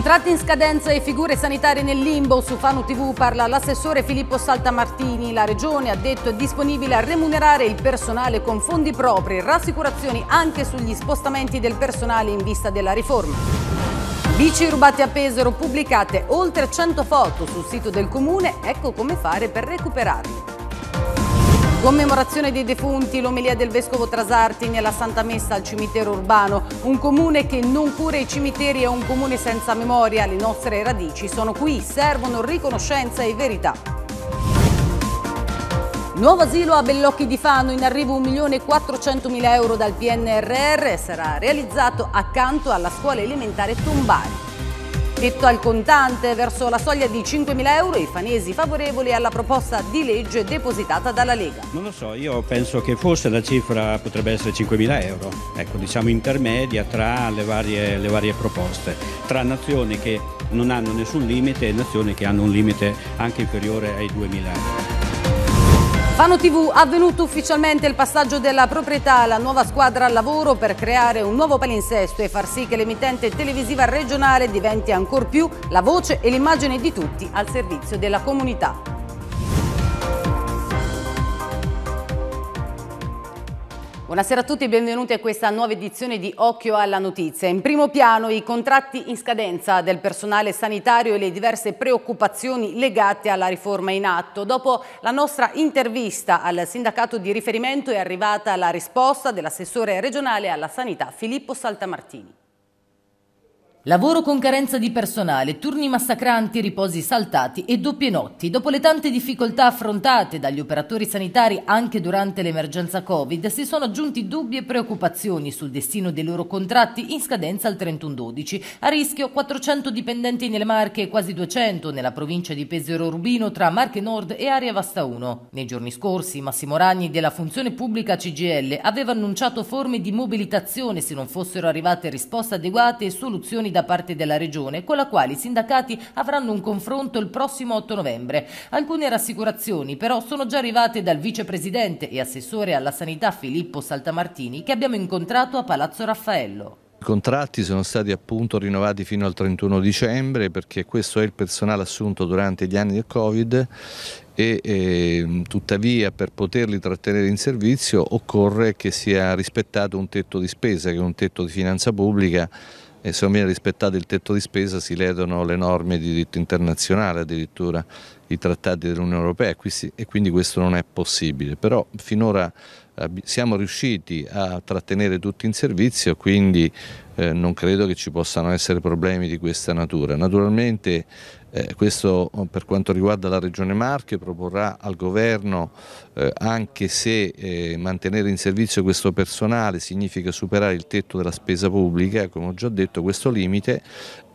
Contratti in scadenza e figure sanitarie nel limbo, su Fanu TV parla l'assessore Filippo Saltamartini. La regione ha detto è disponibile a remunerare il personale con fondi propri, rassicurazioni anche sugli spostamenti del personale in vista della riforma. Bici rubate a Pesaro, pubblicate oltre 100 foto sul sito del comune, ecco come fare per recuperarli. Commemorazione dei defunti, l'omelia del Vescovo Trasarti nella Santa Messa al cimitero urbano. Un comune che non cura i cimiteri è un comune senza memoria. Le nostre radici sono qui, servono riconoscenza e verità. Nuovo asilo a Bellocchi di Fano, in arrivo 1.400.000 euro dal PNRR, sarà realizzato accanto alla scuola elementare Tombari tetto al contante verso la soglia di 5.000 euro, i fanesi favorevoli alla proposta di legge depositata dalla Lega. Non lo so, io penso che forse la cifra potrebbe essere 5.000 euro, ecco, diciamo intermedia tra le varie, le varie proposte, tra nazioni che non hanno nessun limite e nazioni che hanno un limite anche inferiore ai 2.000 euro. Fano TV avvenuto ufficialmente il passaggio della proprietà alla nuova squadra al lavoro per creare un nuovo palinsesto e far sì che l'emittente televisiva regionale diventi ancor più la voce e l'immagine di tutti al servizio della comunità. Buonasera a tutti e benvenuti a questa nuova edizione di Occhio alla Notizia. In primo piano i contratti in scadenza del personale sanitario e le diverse preoccupazioni legate alla riforma in atto. Dopo la nostra intervista al sindacato di riferimento è arrivata la risposta dell'assessore regionale alla sanità Filippo Saltamartini. Lavoro con carenza di personale, turni massacranti, riposi saltati e doppie notti. Dopo le tante difficoltà affrontate dagli operatori sanitari anche durante l'emergenza Covid, si sono aggiunti dubbi e preoccupazioni sul destino dei loro contratti in scadenza al 31-12. A rischio 400 dipendenti nelle Marche e quasi 200 nella provincia di Pesero Rubino tra Marche Nord e Area Vasta 1. Nei giorni scorsi Massimo Ragni della Funzione Pubblica CGL aveva annunciato forme di mobilitazione se non fossero arrivate risposte adeguate e soluzioni indicazioni da parte della Regione, con la quale i sindacati avranno un confronto il prossimo 8 novembre. Alcune rassicurazioni però sono già arrivate dal vicepresidente e assessore alla sanità Filippo Saltamartini che abbiamo incontrato a Palazzo Raffaello. I contratti sono stati appunto rinnovati fino al 31 dicembre perché questo è il personale assunto durante gli anni del Covid e eh, tuttavia per poterli trattenere in servizio occorre che sia rispettato un tetto di spesa che è un tetto di finanza pubblica e se non viene rispettato il tetto di spesa si ledono le norme di diritto internazionale, addirittura i trattati dell'Unione Europea e quindi questo non è possibile. Però finora eh, siamo riusciti a trattenere tutti in servizio, quindi eh, non credo che ci possano essere problemi di questa natura. Naturalmente eh, questo eh, per quanto riguarda la Regione Marche proporrà al Governo, eh, anche se eh, mantenere in servizio questo personale significa superare il tetto della spesa pubblica, come ho già detto questo limite,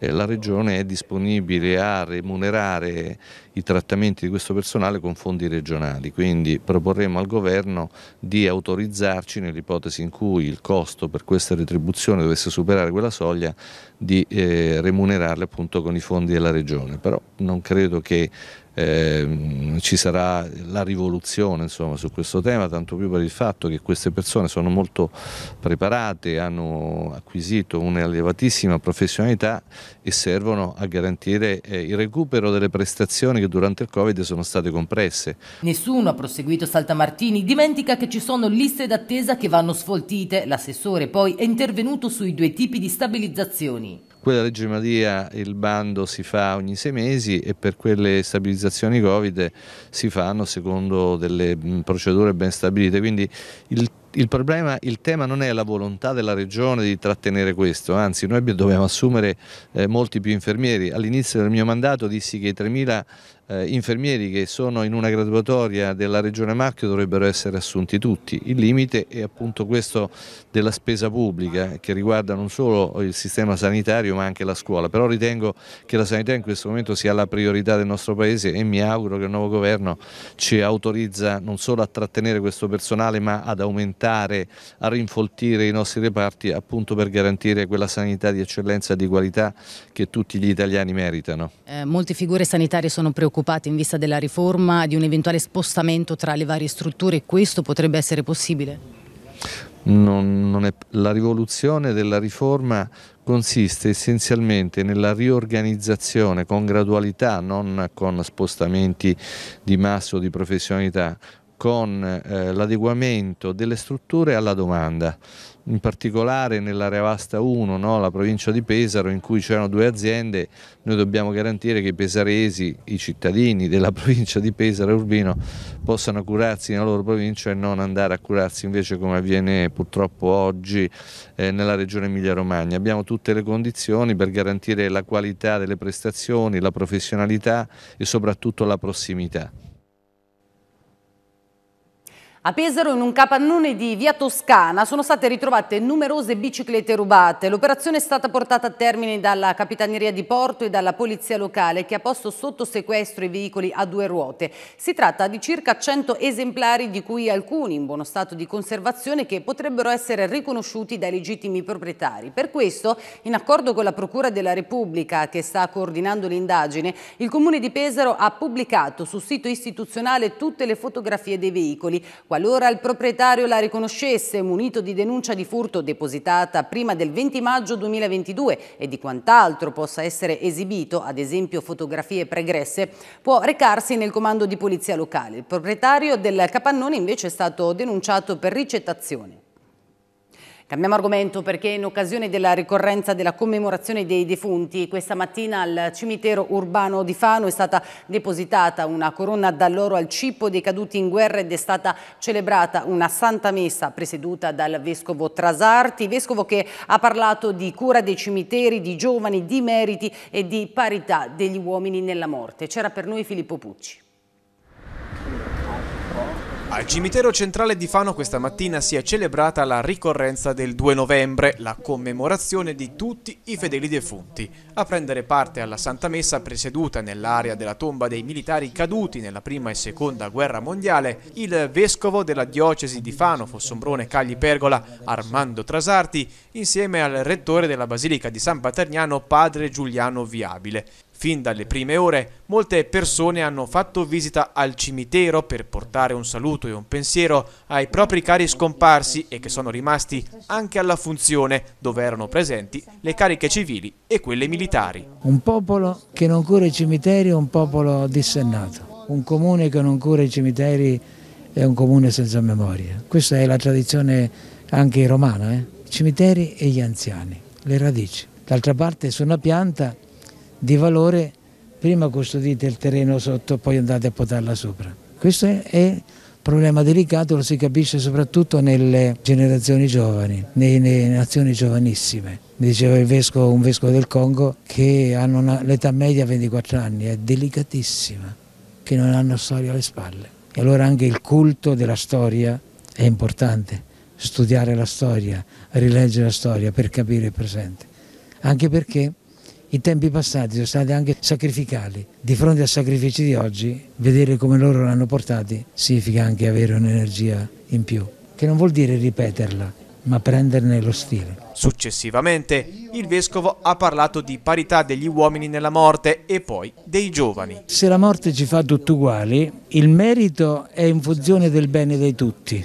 eh, la Regione è disponibile a remunerare i trattamenti di questo personale con fondi regionali, quindi proporremo al Governo di autorizzarci nell'ipotesi in cui il costo per questa retribuzione dovesse superare quella soglia di eh, remunerarle appunto con i fondi della Regione, però non credo che Ehm, ci sarà la rivoluzione insomma, su questo tema, tanto più per il fatto che queste persone sono molto preparate, hanno acquisito un'elevatissima professionalità e servono a garantire eh, il recupero delle prestazioni che durante il Covid sono state compresse. Nessuno, ha proseguito Saltamartini, dimentica che ci sono liste d'attesa che vanno sfoltite. L'assessore poi è intervenuto sui due tipi di stabilizzazioni. Quella legge Maria il bando si fa ogni sei mesi e per quelle stabilizzazioni Covid si fanno secondo delle procedure ben stabilite, quindi il il, problema, il tema non è la volontà della regione di trattenere questo, anzi noi dobbiamo assumere eh, molti più infermieri. All'inizio del mio mandato dissi che i 3.000 eh, infermieri che sono in una graduatoria della regione Marchio dovrebbero essere assunti tutti. Il limite è appunto questo della spesa pubblica che riguarda non solo il sistema sanitario ma anche la scuola, però ritengo che la sanità in questo momento sia la priorità del nostro Paese e mi auguro che il nuovo governo ci autorizza non solo a trattenere questo personale ma ad aumentare aumentare a rinfoltire i nostri reparti appunto per garantire quella sanità di eccellenza e di qualità che tutti gli italiani meritano. Eh, molte figure sanitarie sono preoccupate in vista della riforma di un eventuale spostamento tra le varie strutture, questo potrebbe essere possibile? Non, non è, la rivoluzione della riforma consiste essenzialmente nella riorganizzazione con gradualità, non con spostamenti di massa o di professionalità, con eh, l'adeguamento delle strutture alla domanda, in particolare nell'area vasta 1, no, la provincia di Pesaro, in cui c'erano due aziende, noi dobbiamo garantire che i pesaresi, i cittadini della provincia di Pesaro e Urbino possano curarsi nella loro provincia e non andare a curarsi invece come avviene purtroppo oggi eh, nella regione Emilia-Romagna. Abbiamo tutte le condizioni per garantire la qualità delle prestazioni, la professionalità e soprattutto la prossimità. A Pesaro, in un capannone di via Toscana, sono state ritrovate numerose biciclette rubate. L'operazione è stata portata a termine dalla Capitaneria di Porto e dalla Polizia Locale, che ha posto sotto sequestro i veicoli a due ruote. Si tratta di circa 100 esemplari, di cui alcuni in buono stato di conservazione, che potrebbero essere riconosciuti dai legittimi proprietari. Per questo, in accordo con la Procura della Repubblica, che sta coordinando l'indagine, il Comune di Pesaro ha pubblicato sul sito istituzionale tutte le fotografie dei veicoli Qualora il proprietario la riconoscesse munito di denuncia di furto depositata prima del 20 maggio 2022 e di quant'altro possa essere esibito, ad esempio fotografie pregresse, può recarsi nel comando di polizia locale. Il proprietario del capannone invece è stato denunciato per ricettazione. Cambiamo argomento perché in occasione della ricorrenza della commemorazione dei defunti, questa mattina al cimitero urbano di Fano è stata depositata una corona d'alloro al cippo dei caduti in guerra ed è stata celebrata una santa messa presieduta dal vescovo Trasarti, vescovo che ha parlato di cura dei cimiteri, di giovani, di meriti e di parità degli uomini nella morte. C'era per noi Filippo Pucci. Al cimitero centrale di Fano questa mattina si è celebrata la ricorrenza del 2 novembre, la commemorazione di tutti i fedeli defunti. A prendere parte alla Santa Messa presieduta nell'area della tomba dei militari caduti nella prima e seconda guerra mondiale, il vescovo della diocesi di Fano, Fossombrone Cagli Pergola, Armando Trasarti, insieme al rettore della Basilica di San Paterniano, padre Giuliano Viabile. Fin dalle prime ore molte persone hanno fatto visita al cimitero per portare un saluto e un pensiero ai propri cari scomparsi e che sono rimasti anche alla funzione dove erano presenti le cariche civili e quelle militari. Un popolo che non cura i cimiteri è un popolo dissennato, un comune che non cura i cimiteri è un comune senza memoria. Questa è la tradizione anche romana, eh? cimiteri e gli anziani, le radici. D'altra parte su una pianta di valore, prima custodite il terreno sotto, poi andate a potarla sopra. Questo è un problema delicato, lo si capisce soprattutto nelle generazioni giovani, nelle nazioni giovanissime. Mi diceva vescovo, un vescovo del Congo che hanno l'età media 24 anni, è delicatissima, che non hanno storia alle spalle. E allora anche il culto della storia è importante studiare la storia, rileggere la storia per capire il presente, anche perché i tempi passati sono stati anche sacrificali. Di fronte a sacrifici di oggi, vedere come loro l'hanno portati significa anche avere un'energia in più, che non vuol dire ripeterla, ma prenderne lo stile. Successivamente il vescovo ha parlato di parità degli uomini nella morte e poi dei giovani. Se la morte ci fa tutti uguali, il merito è in funzione del bene di tutti,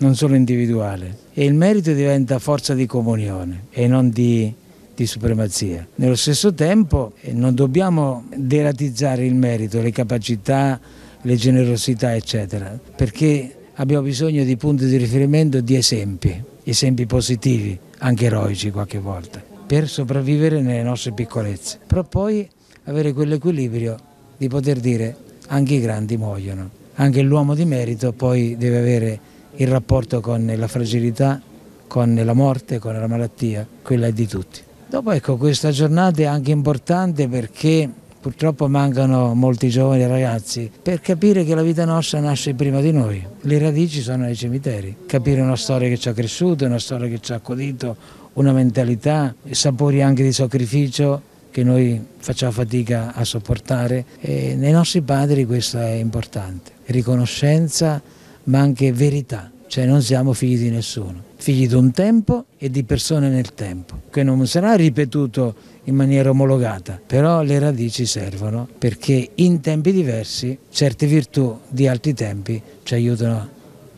non solo individuale. E il merito diventa forza di comunione e non di di supremazia. Nello stesso tempo eh, non dobbiamo deratizzare il merito, le capacità, le generosità eccetera, perché abbiamo bisogno di punti di riferimento, di esempi, esempi positivi, anche eroici qualche volta, per sopravvivere nelle nostre piccolezze. Però poi avere quell'equilibrio di poter dire anche i grandi muoiono. Anche l'uomo di merito poi deve avere il rapporto con la fragilità, con la morte, con la malattia, quella è di tutti. Dopo ecco, questa giornata è anche importante perché purtroppo mancano molti giovani ragazzi, per capire che la vita nostra nasce prima di noi. Le radici sono nei cimiteri, capire una storia che ci ha cresciuto, una storia che ci ha accudito, una mentalità, sapori anche di sacrificio che noi facciamo fatica a sopportare. E nei nostri padri questo è importante, riconoscenza ma anche verità cioè non siamo figli di nessuno, figli di un tempo e di persone nel tempo, che non sarà ripetuto in maniera omologata, però le radici servono perché in tempi diversi certe virtù di altri tempi ci aiutano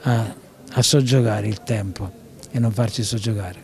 a, a soggiogare il tempo e non farci soggiogare.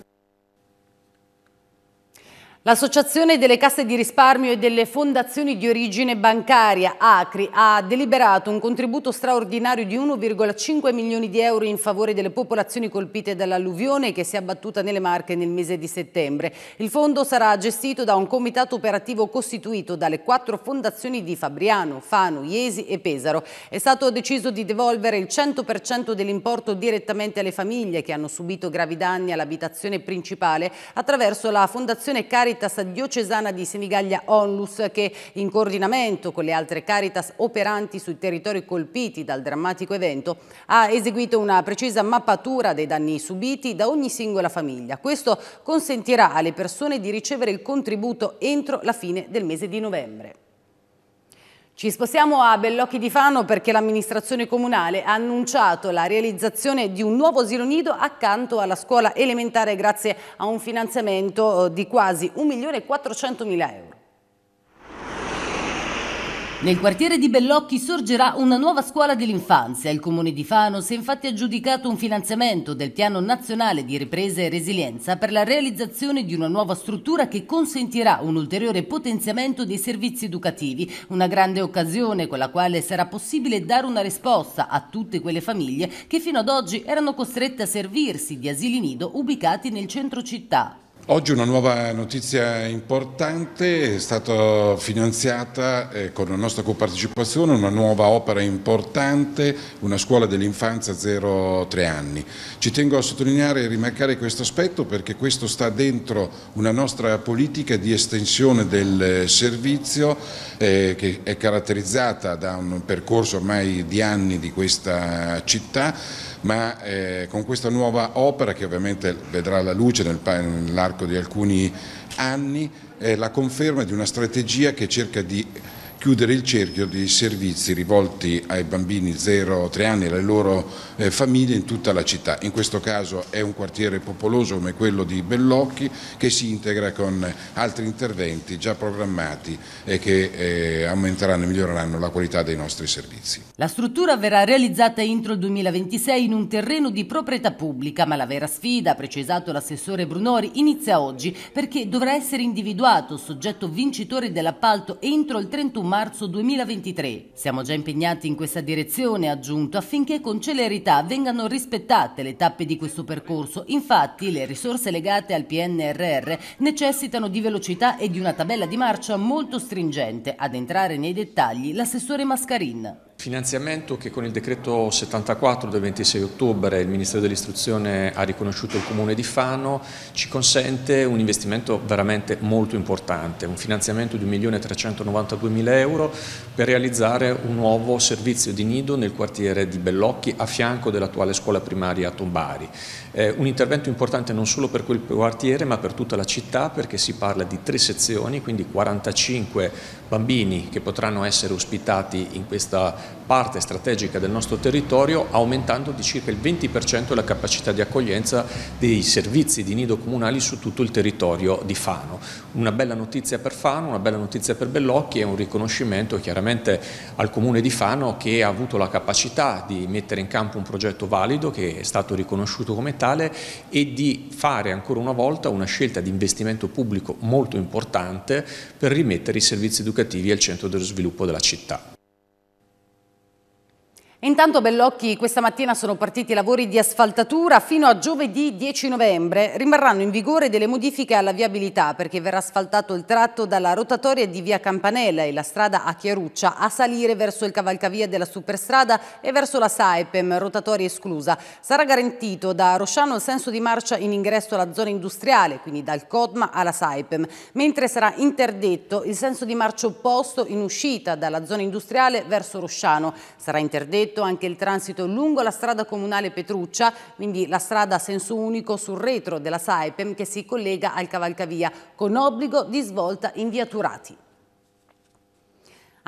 L'Associazione delle Casse di Risparmio e delle Fondazioni di Origine Bancaria, ACRI, ha deliberato un contributo straordinario di 1,5 milioni di euro in favore delle popolazioni colpite dall'alluvione che si è abbattuta nelle Marche nel mese di settembre. Il fondo sarà gestito da un comitato operativo costituito dalle quattro fondazioni di Fabriano, Fano, Iesi e Pesaro. È stato deciso di devolvere il 100% dell'importo direttamente alle famiglie che hanno subito gravi danni all'abitazione principale attraverso la Fondazione Caritas Caritas diocesana di Senigallia Onlus che in coordinamento con le altre Caritas operanti sui territori colpiti dal drammatico evento ha eseguito una precisa mappatura dei danni subiti da ogni singola famiglia. Questo consentirà alle persone di ricevere il contributo entro la fine del mese di novembre. Ci spostiamo a Bellocchi di Fano perché l'amministrazione comunale ha annunciato la realizzazione di un nuovo asilo nido accanto alla scuola elementare grazie a un finanziamento eh, di quasi 1.400.000 euro. Nel quartiere di Bellocchi sorgerà una nuova scuola dell'infanzia. Il comune di Fano si è infatti aggiudicato un finanziamento del Piano Nazionale di Ripresa e Resilienza per la realizzazione di una nuova struttura che consentirà un ulteriore potenziamento dei servizi educativi. Una grande occasione con la quale sarà possibile dare una risposta a tutte quelle famiglie che fino ad oggi erano costrette a servirsi di asili nido ubicati nel centro città. Oggi una nuova notizia importante, è stata finanziata eh, con la nostra copartecipazione una nuova opera importante, una scuola dell'infanzia 0-3 anni. Ci tengo a sottolineare e rimarcare questo aspetto perché questo sta dentro una nostra politica di estensione del servizio eh, che è caratterizzata da un percorso ormai di anni di questa città ma eh, con questa nuova opera che ovviamente vedrà la luce nell'arco di alcuni anni, eh, la conferma di una strategia che cerca di chiudere il cerchio di servizi rivolti ai bambini 0-3 anni e alle loro eh, famiglie in tutta la città. In questo caso è un quartiere popoloso come quello di Bellocchi che si integra con altri interventi già programmati e che eh, aumenteranno e miglioreranno la qualità dei nostri servizi. La struttura verrà realizzata entro il 2026 in un terreno di proprietà pubblica, ma la vera sfida, ha precisato l'assessore Brunori, inizia oggi perché dovrà essere individuato soggetto vincitore dell'appalto entro il 31 marzo 2023. Siamo già impegnati in questa direzione, ha aggiunto, affinché con celerità vengano rispettate le tappe di questo percorso. Infatti le risorse legate al PNRR necessitano di velocità e di una tabella di marcia molto stringente. Ad entrare nei dettagli l'assessore Mascarin. Finanziamento che con il decreto 74 del 26 ottobre il Ministero dell'Istruzione ha riconosciuto il Comune di Fano ci consente un investimento veramente molto importante, un finanziamento di 1.392.000 euro per realizzare un nuovo servizio di nido nel quartiere di Bellocchi a fianco dell'attuale scuola primaria Tombari. Eh, un intervento importante non solo per quel quartiere ma per tutta la città perché si parla di tre sezioni, quindi 45 bambini che potranno essere ospitati in questa parte strategica del nostro territorio aumentando di circa il 20% la capacità di accoglienza dei servizi di nido comunali su tutto il territorio di Fano. Una bella notizia per Fano, una bella notizia per Bellocchi e un riconoscimento chiaramente al comune di Fano che ha avuto la capacità di mettere in campo un progetto valido che è stato riconosciuto come tale e di fare ancora una volta una scelta di investimento pubblico molto importante per rimettere i servizi educativi al centro dello sviluppo della città. Intanto Bellocchi questa mattina sono partiti i lavori di asfaltatura fino a giovedì 10 novembre. Rimarranno in vigore delle modifiche alla viabilità perché verrà asfaltato il tratto dalla rotatoria di via Campanella e la strada a Chiaruccia a salire verso il cavalcavia della superstrada e verso la Saipem, rotatoria esclusa. Sarà garantito da Rosciano il senso di marcia in ingresso alla zona industriale, quindi dal Codma alla Saipem, mentre sarà interdetto il senso di marcia opposto in uscita dalla zona industriale verso Rosciano. Sarà interdetto Repetto anche il transito lungo la strada comunale Petruccia, quindi la strada a senso unico sul retro della Saipem che si collega al cavalcavia, con obbligo di svolta in via Turati.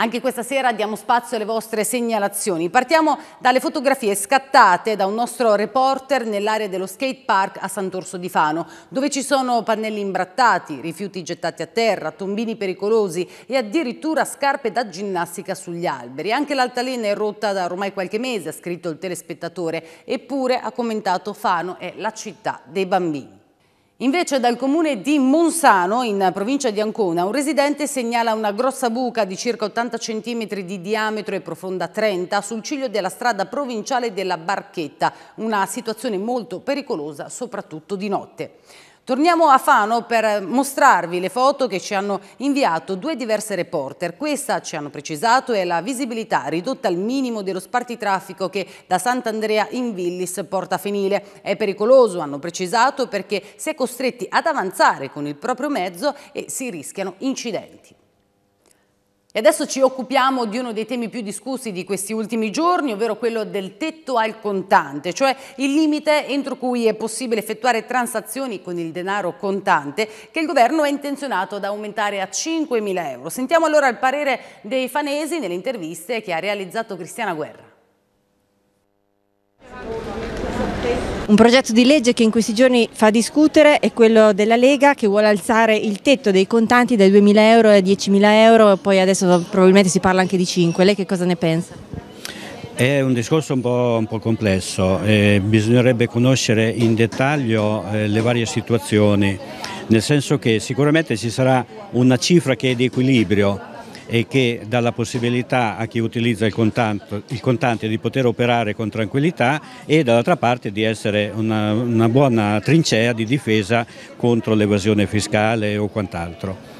Anche questa sera diamo spazio alle vostre segnalazioni. Partiamo dalle fotografie scattate da un nostro reporter nell'area dello skate park a Sant'Orso di Fano, dove ci sono pannelli imbrattati, rifiuti gettati a terra, tombini pericolosi e addirittura scarpe da ginnastica sugli alberi. Anche l'altalena è rotta da ormai qualche mese, ha scritto il telespettatore, eppure ha commentato Fano è la città dei bambini. Invece dal comune di Monsano, in provincia di Ancona, un residente segnala una grossa buca di circa 80 cm di diametro e profonda 30 sul ciglio della strada provinciale della Barchetta, una situazione molto pericolosa soprattutto di notte. Torniamo a Fano per mostrarvi le foto che ci hanno inviato due diverse reporter. Questa, ci hanno precisato, è la visibilità ridotta al minimo dello spartitraffico che da Sant'Andrea in Villis porta a Fenile. È pericoloso, hanno precisato, perché si è costretti ad avanzare con il proprio mezzo e si rischiano incidenti. E adesso ci occupiamo di uno dei temi più discussi di questi ultimi giorni, ovvero quello del tetto al contante, cioè il limite entro cui è possibile effettuare transazioni con il denaro contante che il governo è intenzionato ad aumentare a 5.000 euro. Sentiamo allora il parere dei fanesi nelle interviste che ha realizzato Cristiana Guerra. Un progetto di legge che in questi giorni fa discutere è quello della Lega che vuole alzare il tetto dei contanti dai 2.000 euro ai 10.000 euro, poi adesso probabilmente si parla anche di 5. Lei che cosa ne pensa? È un discorso un po', un po complesso, eh, bisognerebbe conoscere in dettaglio eh, le varie situazioni, nel senso che sicuramente ci sarà una cifra che è di equilibrio, e che dà la possibilità a chi utilizza il, contanto, il contante di poter operare con tranquillità e dall'altra parte di essere una, una buona trincea di difesa contro l'evasione fiscale o quant'altro.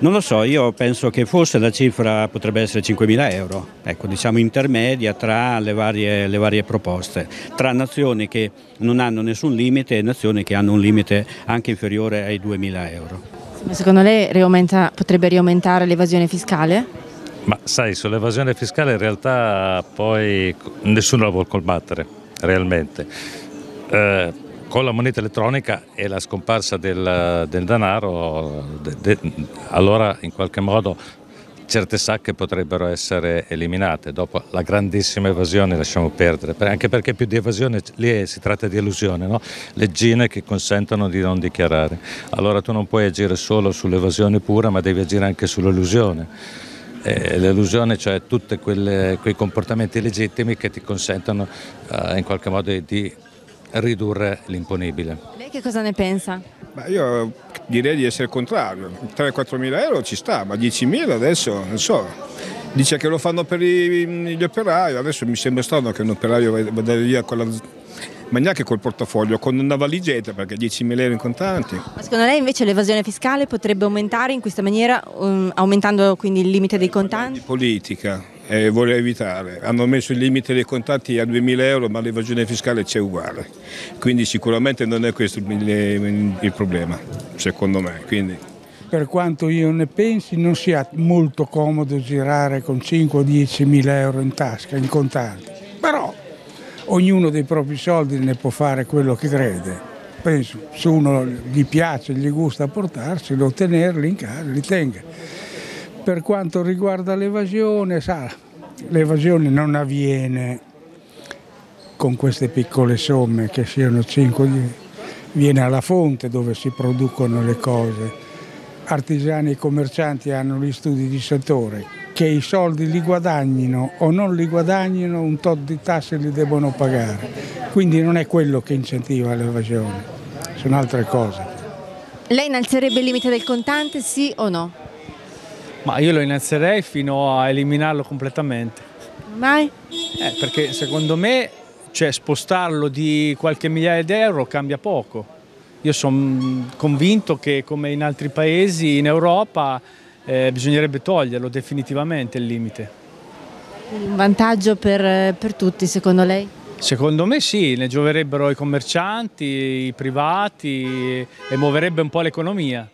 Non lo so, io penso che forse la cifra potrebbe essere 5.000 euro, ecco, diciamo intermedia tra le varie, le varie, proposte, tra nazioni che non hanno nessun limite e nazioni che hanno un limite anche inferiore ai 2.000 euro. Ma secondo lei riaumenta, potrebbe riaumentare l'evasione fiscale? Ma sai, sull'evasione fiscale in realtà poi nessuno la vuole combattere, realmente. Eh, con la moneta elettronica e la scomparsa del, del denaro, de, de, allora in qualche modo certe sacche potrebbero essere eliminate. Dopo la grandissima evasione lasciamo perdere, anche perché più di evasione lì si tratta di illusione no? leggine che consentono di non dichiarare. Allora tu non puoi agire solo sull'evasione pura, ma devi agire anche sull'illusione L'illusione, cioè tutti quei comportamenti legittimi che ti consentono eh, in qualche modo di ridurre l'imponibile. Lei che cosa ne pensa? Ma io direi di essere contrario, 3-4 mila euro ci sta, ma 10 mila adesso non so. Dice che lo fanno per gli operai, adesso mi sembra strano che un operaio vada via con la ma neanche col portafoglio, con una valigetta perché 10.000 euro in contanti. Ma secondo lei invece l'evasione fiscale potrebbe aumentare in questa maniera, um, aumentando quindi il limite dei contanti? Di politica, eh, vuole evitare. Hanno messo il limite dei contatti a 2.000 euro ma l'evasione fiscale c'è uguale, quindi sicuramente non è questo il, il problema, secondo me. Quindi per quanto io ne pensi, non sia molto comodo girare con 5 o 10 mila euro in tasca, in contanti. Però ognuno dei propri soldi ne può fare quello che crede. Penso, se uno gli piace, gli gusta portarseli o tenerli in casa, li tenga. Per quanto riguarda l'evasione, l'evasione non avviene con queste piccole somme, che siano 5, viene alla fonte dove si producono le cose. Artigiani e commercianti hanno gli studi di settore, che i soldi li guadagnino o non li guadagnino, un tot di tasse li devono pagare. Quindi non è quello che incentiva l'evasione, sono altre cose. Lei innalzerebbe il limite del contante, sì o no? Ma io lo innalzerei fino a eliminarlo completamente. Mai? Eh, perché secondo me cioè, spostarlo di qualche migliaia di euro cambia poco. Io sono convinto che come in altri paesi in Europa eh, bisognerebbe toglierlo definitivamente il limite. Un vantaggio per, per tutti secondo lei? Secondo me sì, ne gioverebbero i commercianti, i privati e muoverebbe un po' l'economia.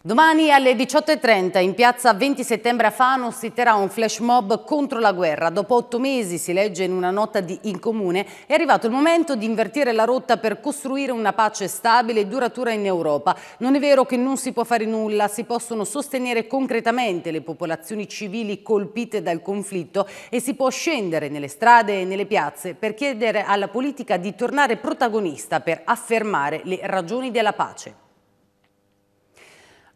Domani alle 18.30 in piazza 20 settembre a Fano si terrà un flash mob contro la guerra. Dopo otto mesi, si legge in una nota di Incomune, è arrivato il momento di invertire la rotta per costruire una pace stabile e duratura in Europa. Non è vero che non si può fare nulla, si possono sostenere concretamente le popolazioni civili colpite dal conflitto e si può scendere nelle strade e nelle piazze per chiedere alla politica di tornare protagonista per affermare le ragioni della pace.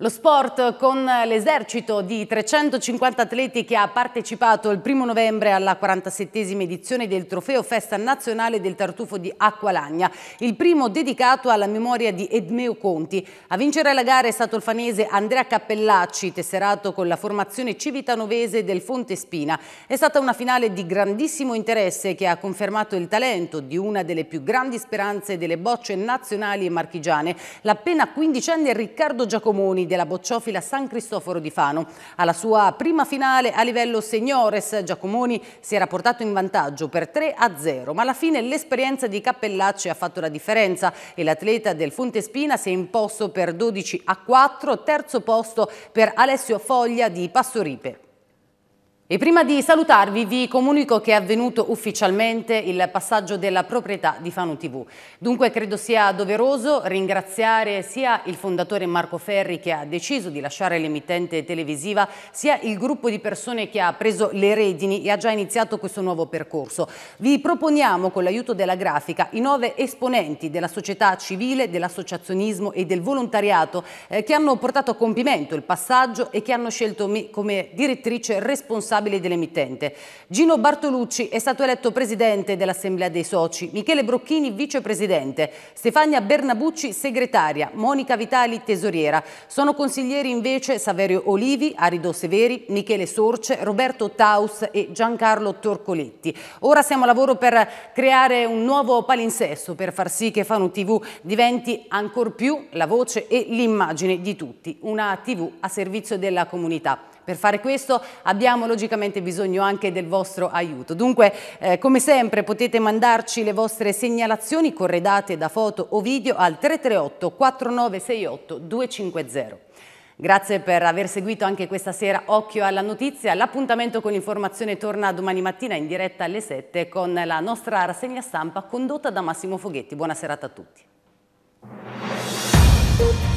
Lo sport con l'esercito di 350 atleti che ha partecipato il 1 novembre alla 47esima edizione del Trofeo Festa Nazionale del Tartufo di Acqualagna, il primo dedicato alla memoria di Edmeo Conti. A vincere la gara è stato il fanese Andrea Cappellacci, tesserato con la formazione civitanovese del Fonte Spina. È stata una finale di grandissimo interesse che ha confermato il talento di una delle più grandi speranze delle bocce nazionali e marchigiane, l'appena quindicenne Riccardo Giacomoni della bocciofila San Cristoforo di Fano. Alla sua prima finale a livello seniores Giacomoni si era portato in vantaggio per 3 a 0, ma alla fine l'esperienza di Cappellacci ha fatto la differenza e l'atleta del Fontespina si è imposto per 12 a 4, terzo posto per Alessio Foglia di Passoripe. E prima di salutarvi vi comunico che è avvenuto ufficialmente il passaggio della proprietà di Fanu TV. Dunque credo sia doveroso ringraziare sia il fondatore Marco Ferri che ha deciso di lasciare l'emittente televisiva, sia il gruppo di persone che ha preso le redini e ha già iniziato questo nuovo percorso. Vi proponiamo con l'aiuto della grafica i nove esponenti della società civile, dell'associazionismo e del volontariato eh, che hanno portato a compimento il passaggio e che hanno scelto me come direttrice responsabile responsabili dell'emittente. Gino Bartolucci è stato eletto presidente dell'Assemblea dei Soci, Michele Brocchini vicepresidente, Stefania Bernabucci segretaria, Monica Vitali tesoriera. Sono consiglieri invece Saverio Olivi, Arido Severi, Michele Sorce, Roberto Taus e Giancarlo Torcoletti. Ora siamo a lavoro per creare un nuovo palinsesto per far sì che Fanu TV diventi ancor più la voce e l'immagine di tutti, una TV a servizio della comunità. Per fare questo abbiamo logicamente bisogno anche del vostro aiuto. Dunque, eh, come sempre, potete mandarci le vostre segnalazioni corredate da foto o video al 338 4968 250. Grazie per aver seguito anche questa sera Occhio alla Notizia. L'appuntamento con l'informazione torna domani mattina in diretta alle 7 con la nostra rassegna stampa condotta da Massimo Foghetti. Buona serata a tutti.